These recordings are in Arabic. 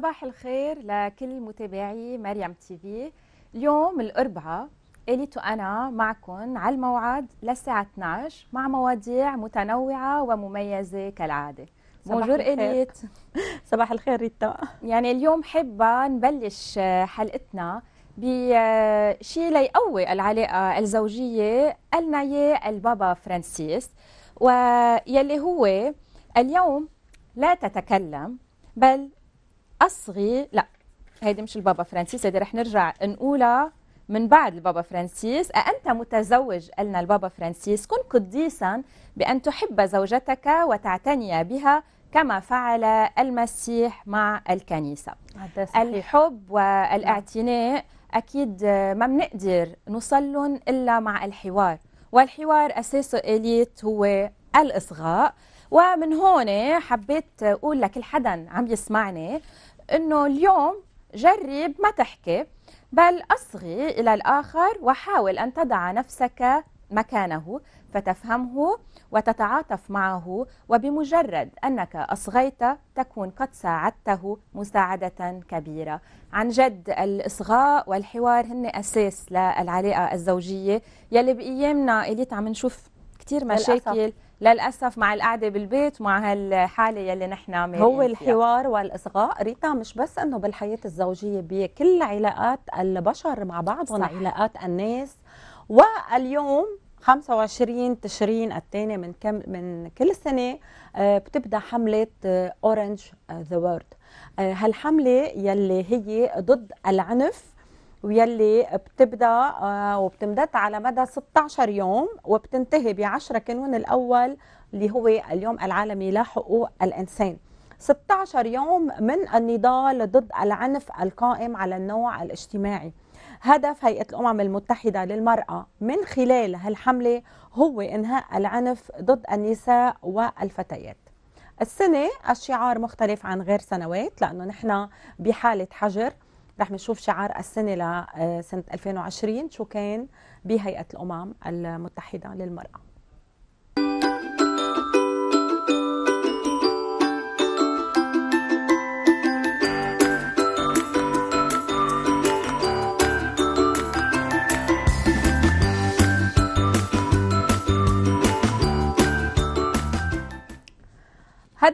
صباح الخير لكل متابعي مريم تي في اليوم الأربعاء إليتو أنا معكم على الموعد للساعة 12 مع مواضيع متنوعة ومميزة كالعادة بونجور إليت صباح الخير ريتا يعني اليوم حابة نبلش حلقتنا بشيء ليقوي العلاقة الزوجية قالنا إياه البابا فرانسيس ويلي هو اليوم لا تتكلم بل اصغي لا هيدي مش البابا فرانسيس هيدي رح نرجع نقولها من بعد البابا فرانسيس أأنت متزوج قالنا البابا فرانسيس كن قديسا بأن تحب زوجتك وتعتني بها كما فعل المسيح مع الكنيسة الحب والاعتناء نعم. أكيد ما بنقدر نصلن إلا مع الحوار والحوار أساسه إليت هو الإصغاء ومن هون حبيت أقول لكل حدا عم يسمعني انه اليوم جرب ما تحكي بل اصغي الى الاخر وحاول ان تضع نفسك مكانه فتفهمه وتتعاطف معه وبمجرد انك اصغيت تكون قد ساعدته مساعده كبيره. عن جد الاصغاء والحوار هن اساس للعلاقه الزوجيه يلي بايامنا اللي عم نشوف كثير مشاكل للأسف. للاسف مع القعده بالبيت مع هالحاله يلي نحن هو الحوار والاصغاء ريتا مش بس انه بالحياه الزوجيه بكل علاقات البشر مع بعضهم علاقات الناس واليوم 25 تشرين الثاني من كم من كل سنه آه، بتبدا حمله اورنج ذا وورد هالحمله يلي هي ضد العنف ويلي بتبدا آه، وبتمدد على مدى 16 يوم وبتنتهي ب 10 كانون الاول اللي هو اليوم العالمي لحقوق الانسان 16 يوم من النضال ضد العنف القائم على النوع الاجتماعي هدف هيئة الأمم المتحدة للمرأة من خلال هالحملة هو إنهاء العنف ضد النساء والفتيات السنة الشعار مختلف عن غير سنوات لأنه نحن بحالة حجر رح نشوف شعار السنة لسنة آه، 2020 شو كان بهيئة الأمم المتحدة للمرأة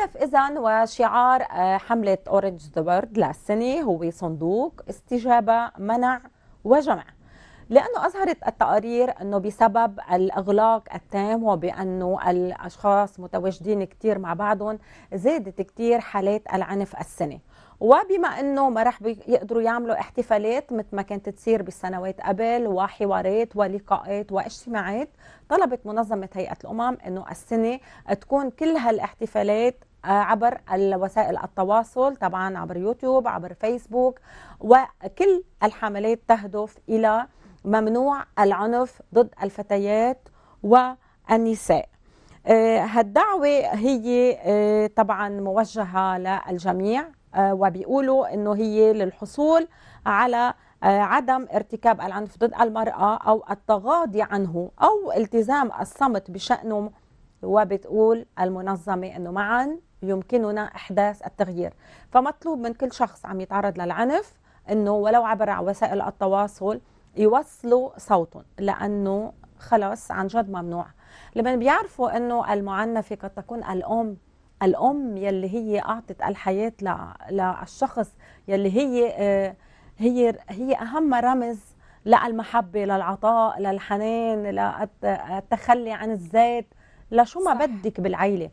الهدف إذا وشعار آه، حملة أورنج ذا بيرد للسنة هو صندوق استجابة منع وجمع لأنه أظهرت التقارير أنه بسبب الإغلاق التام وبأنه الأشخاص متواجدين كتير مع بعضهم زادت كتير حالات العنف السنة وبما انه ما راح يقدروا يعملوا احتفالات مثل ما كانت تصير بالسنوات قبل وحوارات ولقاءات واجتماعات طلبت منظمه هيئه الامم انه السنه تكون كل هالاحتفالات آه، عبر وسائل التواصل طبعا عبر يوتيوب عبر فيسبوك وكل الحملات تهدف الى ممنوع العنف ضد الفتيات والنساء آه، هالدعوة هي آه، طبعا موجهة للجميع آه، وبيقولوا انه هي للحصول على آه، عدم ارتكاب العنف ضد المرأة أو التغاضي عنه أو التزام الصمت بشأنه وبتقول المنظمة أنه معا يمكننا إحداث التغيير فمطلوب من كل شخص عم يتعرض للعنف أنه ولو عبر وسائل التواصل يوصلوا صوتهم لأنه خلص عن جد ممنوع لما بيعرفوا أنه المعنفة قد تكون الأم الام يلي هي اعطت الحياه للشخص يلي هي آه، هي هي اهم رمز للمحبه للعطاء للحنان للتخلي عن الذات لشو ما صح. بدك بالعيله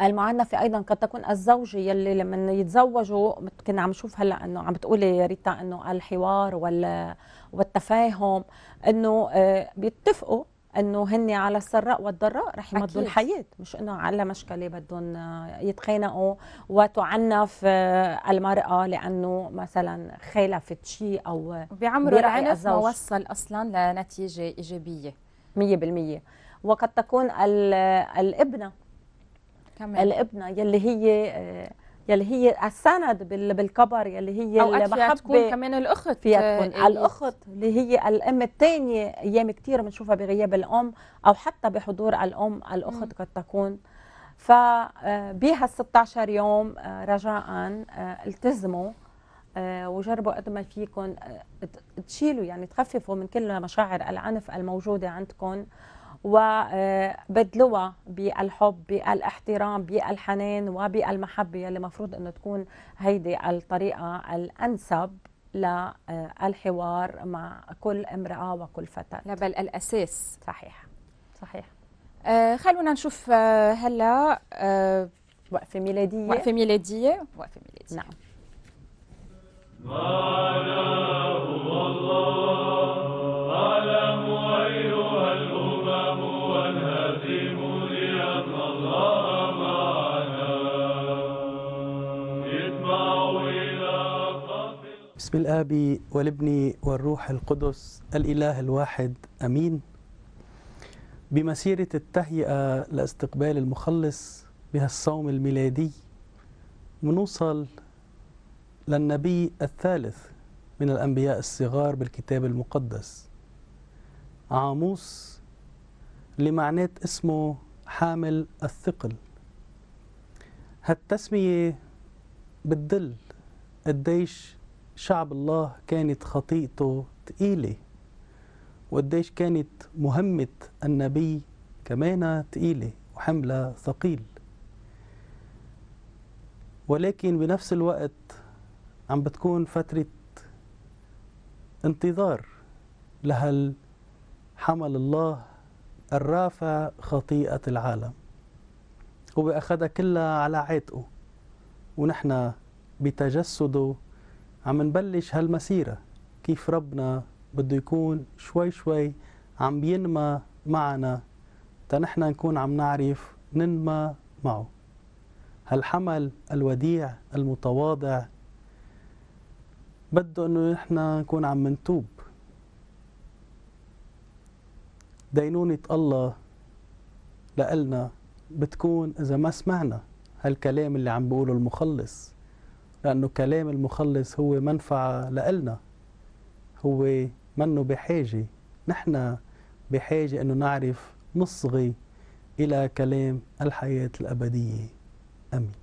المعنفة أيضا قد تكون الزوجة يلي لما يتزوجوا كنا عم نشوف هلا إنه عم بتقولي يا ريتا إنه الحوار وال والتفاهم إنه آه، بيتفقوا انه هن على السراء والضراء رح يمضوا الحياه مش انه على مشكله بدهم يتخانقوا وتعنف آه، المراه لانه مثلا خالفت شيء او بعمر العنف ما وصل اصلا لنتيجه ايجابيه 100% وقد تكون الابنه كمان. الابنه يلي هي آه، يلي هي السند بالكبر يلي هي أو المحبه تكون كمان الاخت فيها آه، تكون إيه الاخت اللي هي الام الثانيه ايام كثير بنشوفها بغياب الام او حتى بحضور الام الاخت قد تكون فبها آه، 16 يوم آه، رجاء التزموا وجربوا قد ما فيكم تشيلوا يعني تخففوا من كل مشاعر العنف الموجوده عندكم وبدلوها بالحب بالاحترام بالحنان وبالمحبة اللي مفروض أنه تكون هيدي الطريقة الأنسب للحوار مع كل امرأة وكل فتاة بل الأساس صحيح صحيح آه خلونا نشوف آه هلا آه وقفة ميلادية وقفة ميلادية وقفة ميلادية نعم ما له الله باسم الاب والابن والروح القدس الاله الواحد امين بمسيره التهيئه لاستقبال المخلص بهالصوم الميلادي منوصل للنبي الثالث من الانبياء الصغار بالكتاب المقدس عاموس لمعنات اسمه حامل الثقل هالتسميه بتدل قديش شعب الله كانت خطيئته تقيلة وقديش كانت مهمة النبي كمان تقيلة وحملة ثقيل ولكن بنفس الوقت عم بتكون فترة انتظار لهل حمل الله الرافع خطيئة العالم وبأخذها كلها على عاتقه ونحن بتجسده عم نبلش هالمسيرة كيف ربنا بده يكون شوي شوي عم بينمى معنا تنحنا نكون عم نعرف ننمى معه هالحمل الوديع المتواضع بده انه نحن نكون عم نتوب دينونة الله لإلنا بتكون إذا ما سمعنا هالكلام اللي عم بقوله المخلص لأنه كلام المخلص هو منفعة لإلنا هو منه بحاجة نحن بحاجة أنه نعرف نصغي إلى كلام الحياة الأبدية أمين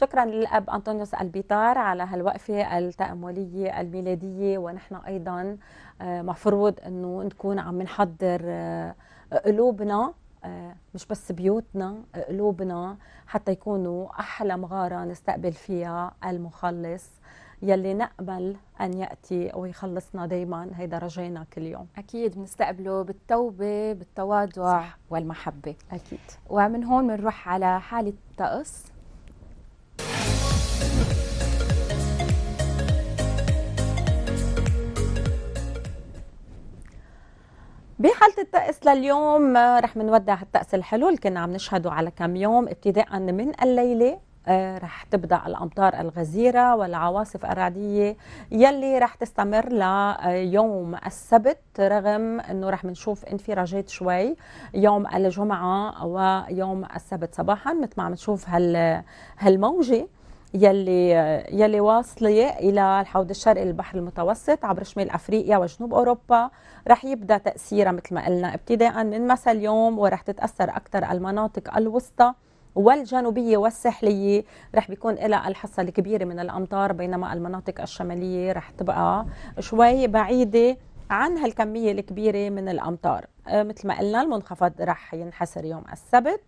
شكرا للأب أنطونيوس البيطار على هالوقفة التأملية الميلادية ونحن أيضا آه، مفروض أنه نكون عم نحضر آه، قلوبنا آه، مش بس بيوتنا قلوبنا حتى يكونوا أحلى مغارة نستقبل فيها المخلص يلي نأمل أن يأتي ويخلصنا دايما هيدا رجينا كل يوم أكيد بنستقبله بالتوبة بالتواضع صح. والمحبة أكيد ومن هون بنروح على حالة طقس حالة الطقس لليوم آه، رح منودع الطقس الحلو اللي كنا عم نشهده على كم يوم ابتداء من الليلة آه، رح تبدا الامطار الغزيره والعواصف الرعديه يلي رح تستمر ليوم آه، السبت رغم انه رح نشوف انفراجات شوي يوم الجمعه ويوم السبت صباحا مثل ما عم نشوف هال هالموجه يلي يلي واصله الى الحوض الشرقي للبحر المتوسط عبر شمال افريقيا وجنوب اوروبا رح يبدا تاثيرها مثل ما قلنا ابتداء من مساء اليوم ورح تتاثر اكثر المناطق الوسطى والجنوبيه والساحليه رح بيكون لها الحصه الكبيره من الامطار بينما المناطق الشماليه رح تبقى شوي بعيده عن هالكمية الكبيرة من الأمطار أه، مثل ما قلنا المنخفض رح ينحسر يوم السبت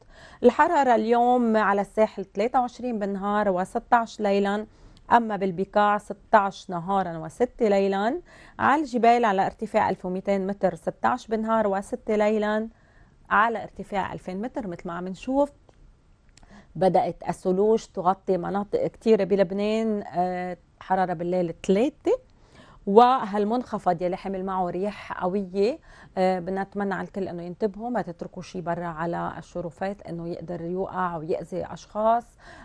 الحرارة اليوم على الساحل 23 بالنهار و16 ليلاً أما بالبقاع 16 نهارا و6 ليلا على الجبال على ارتفاع 1200 متر 16 بالنهار و6 ليلا على ارتفاع 2000 متر مثل ما عم نشوف بدأت الثلوج تغطي مناطق كثيرة بلبنان أه، حرارة بالليل 3 وهالمنخفض يلي حمل معه رياح قويه آه، بدنا نتمنى على الكل انه ينتبهوا ما تتركوا شيء برا على الشرفات انه يقدر يوقع ويأذي اشخاص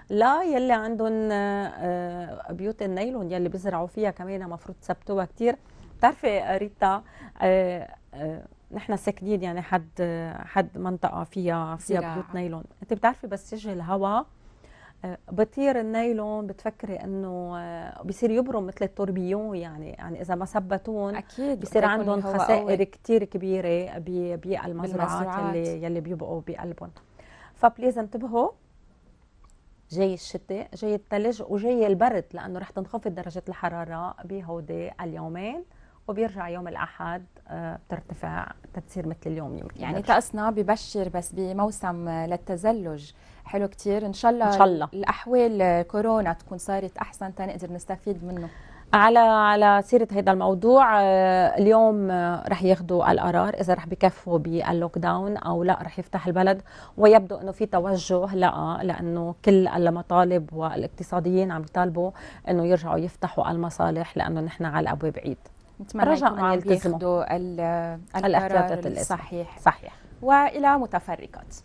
لا يلي عندهم آه، آه، بيوت النيلون يلي بيزرعوا فيها كمان مفروض تثبتوها كثير بتعرفي ريتا نحن ساكنين يعني حد حد منطقه فيها فيها بيوت نايلون انت بتعرفي بس يجي الهواء بطير النايلون بتفكري انه آه، بصير يبرم مثل التوربيون يعني يعني اذا ما ثبتون اكيد بصير عندهم خسائر كثير كبيره بالمزرعات يلي يلي بيبقوا بقلبهم فبليز انتبهوا جاي الشتاء جاي الثلج وجاي البرد لانه رح تنخفض درجه الحراره بهودي اليومين وبيرجع يوم الاحد آه، بترتفع تتصير مثل اليوم يمكن يعني طقسنا ببشر بس بموسم للتزلج حلو كثير ان شاء الله ان شاء الله الاحوال كورونا تكون صارت احسن تنقدر نستفيد منه على على سيره هذا الموضوع آه، اليوم آه، رح ياخذوا القرار اذا رح بكفوا باللوك داون او لا رح يفتح البلد ويبدو انه في توجه لا لانه كل المطالب والاقتصاديين عم يطالبوا انه يرجعوا يفتحوا المصالح لانه نحن على الابواب عيد نتمنى رجاء ياخذوا الاحتياطات الصحيح صحيح والى متفرقات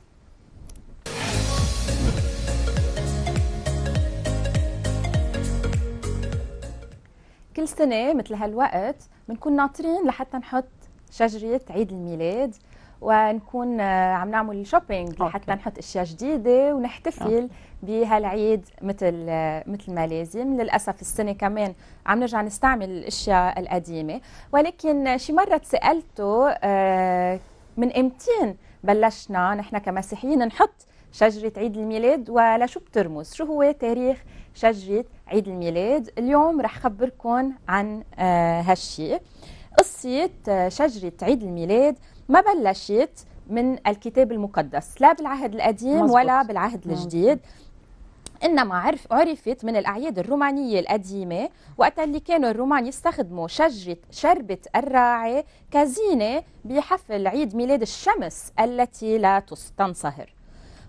كل سنه مثل هالوقت بنكون ناطرين لحتى نحط شجره عيد الميلاد ونكون آه، عم نعمل شوبينج لحتى نحط اشياء جديده ونحتفل بهالعيد مثل آه، مثل ما لازم للاسف السنه كمان عم نرجع نستعمل الاشياء القديمه ولكن شي مره تسالته آه، من امتين بلشنا نحن كمسيحيين نحط شجرة عيد الميلاد ولشو بترمز شو هو تاريخ شجرة عيد الميلاد اليوم رح خبركم عن آه، هالشيء قصة آه، شجرة عيد الميلاد ما بلشت من الكتاب المقدس لا بالعهد القديم مزبط. ولا بالعهد الجديد انما عرف عرفت من الاعياد الرومانيه القديمه وقت اللي كانوا الرومان يستخدموا شجره شربه الراعي كزينه بحفل عيد ميلاد الشمس التي لا تستنصهر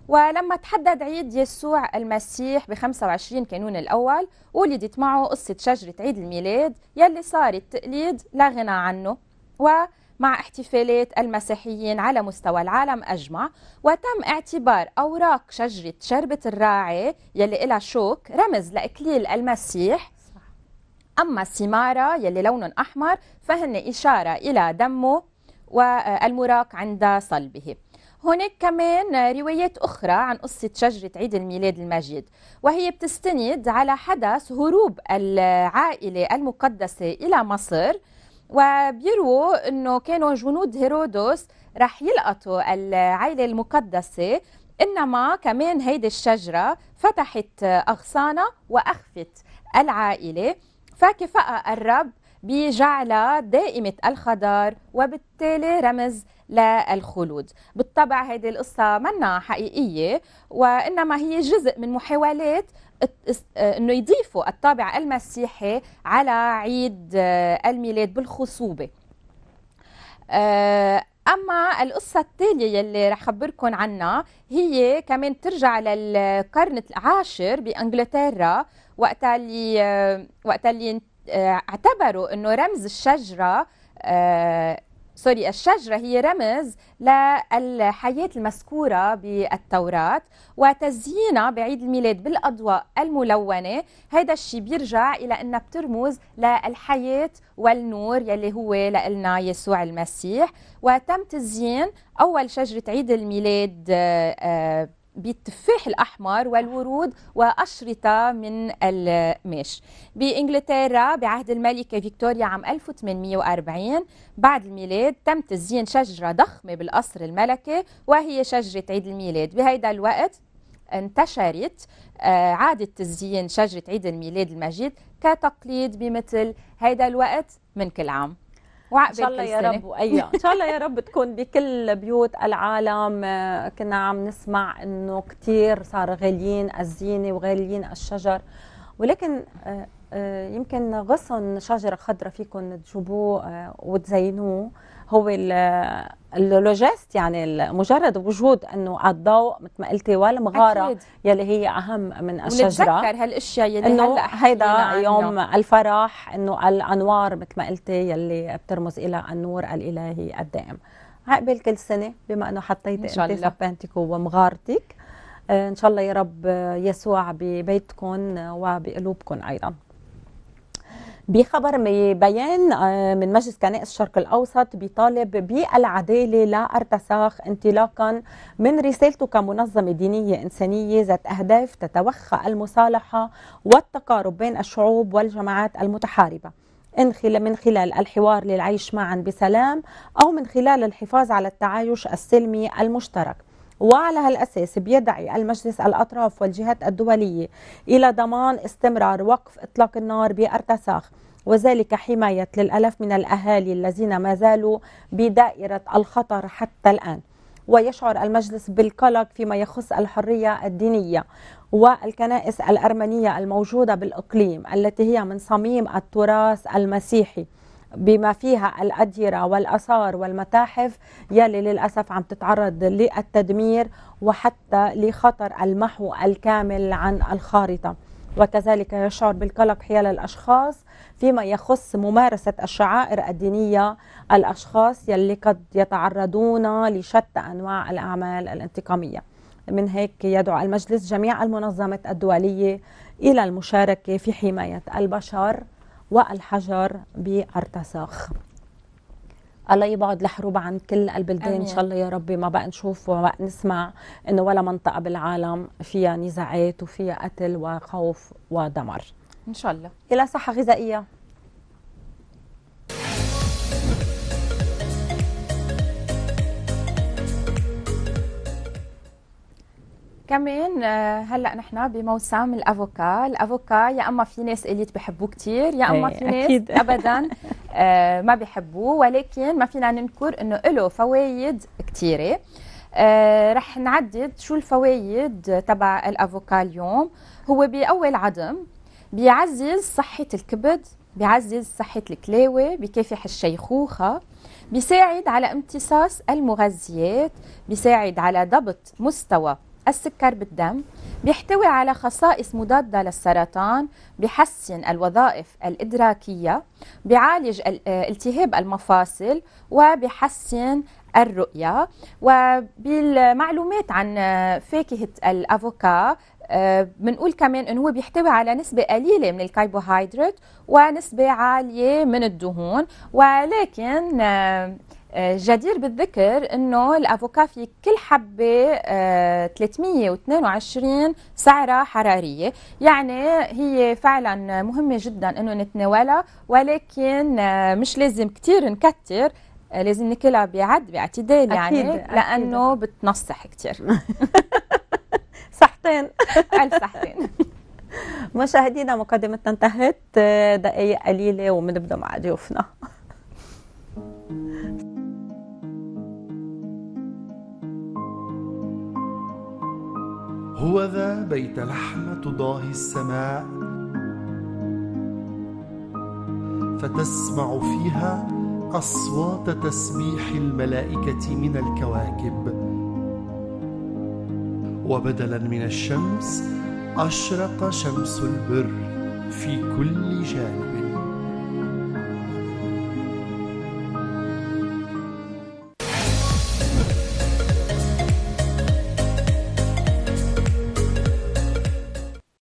ولما تحدد عيد يسوع المسيح ب 25 كانون الأول ولدت معه قصة شجرة عيد الميلاد يلي صارت تقليد لا غنى عنه ومع احتفالات المسيحيين على مستوى العالم أجمع وتم اعتبار أوراق شجرة شربة الراعي يلي إلها شوك رمز لإكليل المسيح أما السمارة يلي لونهم أحمر فهن إشارة إلى دمه والمراق عند صلبه هناك كمان روايات أخرى عن قصة شجرة عيد الميلاد المجيد وهي بتستند على حدث هروب العائلة المقدسة إلى مصر وبيروا أنه كانوا جنود هيرودوس رح يلقطوا العائلة المقدسة إنما كمان هيدي الشجرة فتحت أغصانها وأخفت العائلة فكفأ الرب بجعلها دائمة الخضار وبالتالي رمز للخلود بالطبع هذه القصة منا حقيقية وإنما هي جزء من محاولات آه، أنه يضيفوا الطابع المسيحي على عيد آه، الميلاد بالخصوبة آه، اما القصه التاليه يلي رح خبركم عنها هي كمان ترجع للقرن العاشر بانجلترا وقت اللي وقت اللي آه، اعتبروا انه رمز الشجره آه، سوري الشجرة هي رمز للحياة المذكورة بالتوراة وتزيينها بعيد الميلاد بالأضواء الملونة هذا الشيء بيرجع إلى أنها بترمز للحياة والنور يلي هو لنا يسوع المسيح وتم تزيين أول شجرة عيد الميلاد آه، بالتفاح الأحمر والورود وأشرطة من الماش بإنجلترا بعهد الملكة فيكتوريا عام 1840 بعد الميلاد تم تزيين شجرة ضخمة بالقصر الملكي وهي شجرة عيد الميلاد بهيدا الوقت انتشرت آه، عادة تزيين شجرة عيد الميلاد المجيد كتقليد بمثل هيدا الوقت من كل عام وعقبال ان شاء الله يا رب وايام أيوة. ان شاء الله يا رب تكون بكل بيوت العالم آه، كنا عم نسمع انه كثير صار غاليين الزينه وغاليين الشجر ولكن آه، آه، يمكن غصن شجره خضراء فيكم تجيبوه آه، وتزينوه هو اللوجيست يعني مجرد وجود انه على الضوء مثل ما قلتي والمغاره أكيد. يلي هي اهم من الشجره ونتذكر هالاشياء يلي انه هيدا يوم عنه. الفرح انه الانوار مثل ما قلتي يلي بترمز الى النور الالهي الدائم عقبال كل سنه بما انه حطيتي إن انت سبانتك ومغارتك آه، ان شاء الله يا رب يسوع ببيتكم وبقلوبكم ايضا بخبر بيان آه، من مجلس كنائس الشرق الاوسط بيطالب بالعداله لارتساخ انطلاقا من رسالته كمنظمه دينيه انسانيه ذات اهداف تتوخى المصالحه والتقارب بين الشعوب والجماعات المتحاربه. من خلال الحوار للعيش معا بسلام او من خلال الحفاظ على التعايش السلمي المشترك. وعلى هالأساس بيدعي المجلس الأطراف والجهات الدولية إلى ضمان استمرار وقف إطلاق النار بأرتساخ وذلك حماية للألاف من الأهالي الذين ما زالوا بدائرة الخطر حتى الآن ويشعر المجلس بالقلق فيما يخص الحرية الدينية والكنائس الأرمنية الموجودة بالإقليم التي هي من صميم التراث المسيحي بما فيها الأديرة والأثار والمتاحف يلي للأسف عم تتعرض للتدمير وحتى لخطر المحو الكامل عن الخارطة وكذلك يشعر بالقلق حيال الأشخاص فيما يخص ممارسة الشعائر الدينية الأشخاص يلي قد يتعرضون لشتى أنواع الأعمال الانتقامية من هيك يدعو المجلس جميع المنظمات الدولية إلى المشاركة في حماية البشر والحجر بأرتساخ الله يبعد الحروب عن كل البلدان ان شاء الله يا ربي ما بقى نشوف وما بقى نسمع انه ولا منطقه بالعالم فيها نزاعات وفيها قتل وخوف ودمر ان شاء الله الى صحه غذائيه كمان آه، هلا نحن بموسم الافوكا، الافوكا يا اما في ناس قالت بحبوه كثير يا اما إيه، في ناس أكيد. ابدا آه، ما بحبوه ولكن ما فينا ننكر انه له فوايد كثيره. آه، رح نعدد شو الفوايد تبع الافوكا اليوم هو باول عدم بيعزز صحه الكبد بيعزز صحه الكلاوي بكافح الشيخوخه بيساعد على امتصاص المغذيات بيساعد على ضبط مستوى السكر بالدم بيحتوي على خصائص مضادة للسرطان بحسن الوظائف الإدراكية بيعالج آه، التهاب المفاصل وبحسن الرؤية وبالمعلومات عن آه، فاكهة الأفوكا آه، بنقول كمان انه هو بيحتوي على نسبة قليلة من الكربوهيدرات ونسبة عالية من الدهون ولكن آه، جدير بالذكر انه الافوكا في كل حبه 322 آه، سعره حراريه يعني هي فعلا مهمه جدا انه نتناولها ولكن آه، مش لازم كثير نكتر لازم ناكلها بعد باعتدال يعني أكيد. لانه أكيد. بتنصح كثير صحتين الف صحتين مشاهدينا مقدمتنا انتهت دقائق قليله وبنبدا مع ضيوفنا هو ذا بيت لحم تضاهي السماء فتسمع فيها اصوات تسبيح الملائكه من الكواكب وبدلا من الشمس اشرق شمس البر في كل جانب